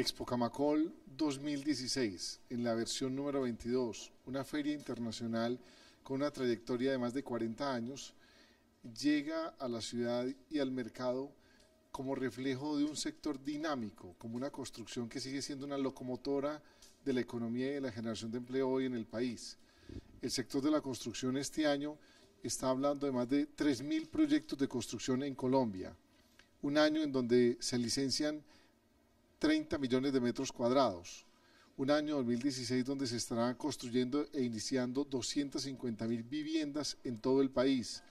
Expo Camacol 2016, en la versión número 22, una feria internacional con una trayectoria de más de 40 años, llega a la ciudad y al mercado como reflejo de un sector dinámico, como una construcción que sigue siendo una locomotora de la economía y de la generación de empleo hoy en el país. El sector de la construcción este año está hablando de más de 3.000 proyectos de construcción en Colombia, un año en donde se licencian 30 millones de metros cuadrados. Un año 2016 donde se estarán construyendo e iniciando 250 mil viviendas en todo el país,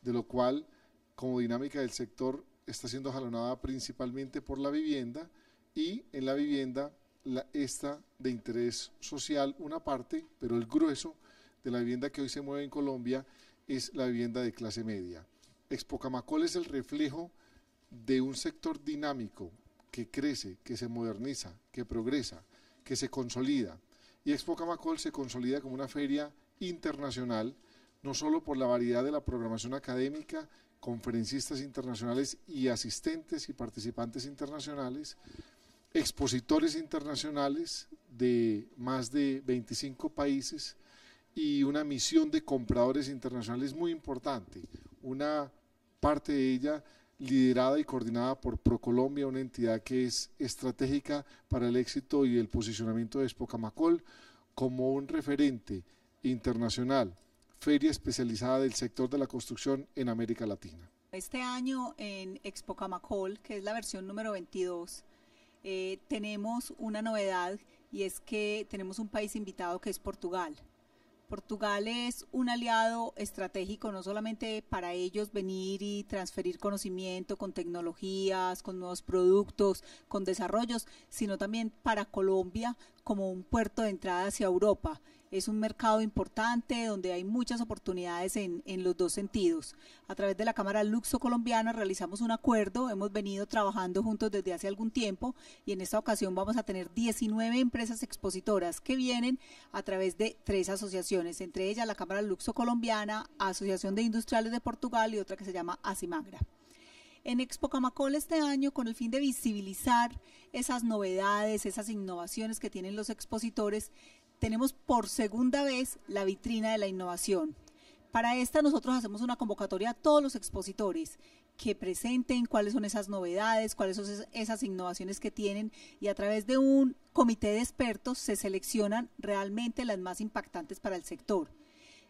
de lo cual, como dinámica del sector, está siendo jalonada principalmente por la vivienda y en la vivienda la, esta de interés social una parte, pero el grueso de la vivienda que hoy se mueve en Colombia es la vivienda de clase media. Expo Camacol es el reflejo de un sector dinámico, que crece, que se moderniza, que progresa, que se consolida. Y Expo Camacol se consolida como una feria internacional, no solo por la variedad de la programación académica, conferencistas internacionales y asistentes y participantes internacionales, expositores internacionales de más de 25 países y una misión de compradores internacionales muy importante. Una parte de ella liderada y coordinada por ProColombia, una entidad que es estratégica para el éxito y el posicionamiento de Camacol como un referente internacional, feria especializada del sector de la construcción en América Latina. Este año en Camacol, que es la versión número 22, eh, tenemos una novedad y es que tenemos un país invitado que es Portugal. Portugal es un aliado estratégico, no solamente para ellos venir y transferir conocimiento con tecnologías, con nuevos productos, con desarrollos, sino también para Colombia como un puerto de entrada hacia Europa es un mercado importante donde hay muchas oportunidades en, los dos sentidos. A través de la Cámara Luxo Colombiana realizamos un acuerdo, hemos venido trabajando juntos desde hace algún tiempo y en esta ocasión vamos a tener 19 empresas expositoras que vienen a través de tres asociaciones, entre ellas la Cámara Luxo Colombiana, Asociación de Industriales de Portugal y otra que se llama Asimagra en Expo Camacol este año con el fin de visibilizar esas novedades, esas innovaciones que tienen los expositores tenemos por segunda vez la vitrina de la innovación. Para esta nosotros hacemos una convocatoria a todos los expositores que presenten cuáles son esas novedades, cuáles son esas innovaciones que tienen y a través de un comité de expertos se seleccionan realmente las más impactantes para el sector.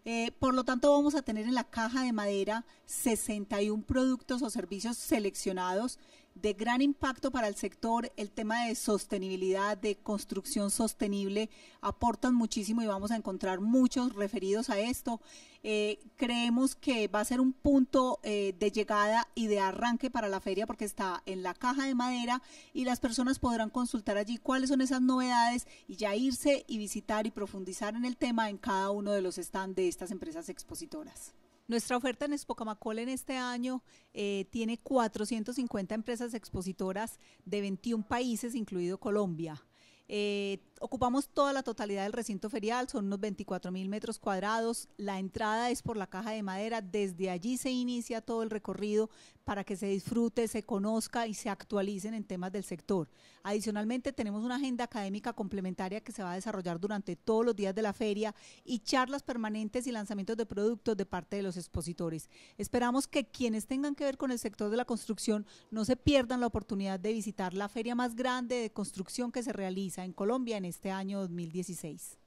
Eh, por lo tanto, vamos a tener en la caja de madera 61 productos o servicios seleccionados de gran impacto para el sector. El tema de sostenibilidad, de construcción sostenible, aportan muchísimo y vamos a encontrar muchos referidos a esto. Eh, creemos que va a ser un punto eh, de llegada y de arranque para la feria porque está en la caja de madera y las personas podrán consultar allí cuáles son esas novedades y ya irse y visitar y profundizar en el tema en cada uno de los stands de estas empresas expositoras. Nuestra oferta en Espocamacol en este año eh, tiene 450 empresas expositoras de 21 países, incluido Colombia. Eh, ocupamos toda la totalidad del recinto ferial, son unos 24 mil metros cuadrados. La entrada es por la caja de madera, desde allí se inicia todo el recorrido para que se disfrute, se conozca y se actualicen en temas del sector. Adicionalmente, tenemos una agenda académica complementaria que se va a desarrollar durante todos los días de la feria y charlas permanentes y lanzamientos de productos de parte de los expositores. Esperamos que quienes tengan que ver con el sector de la construcción no se pierdan la oportunidad de visitar la feria más grande de construcción que se realiza en Colombia en este año 2016.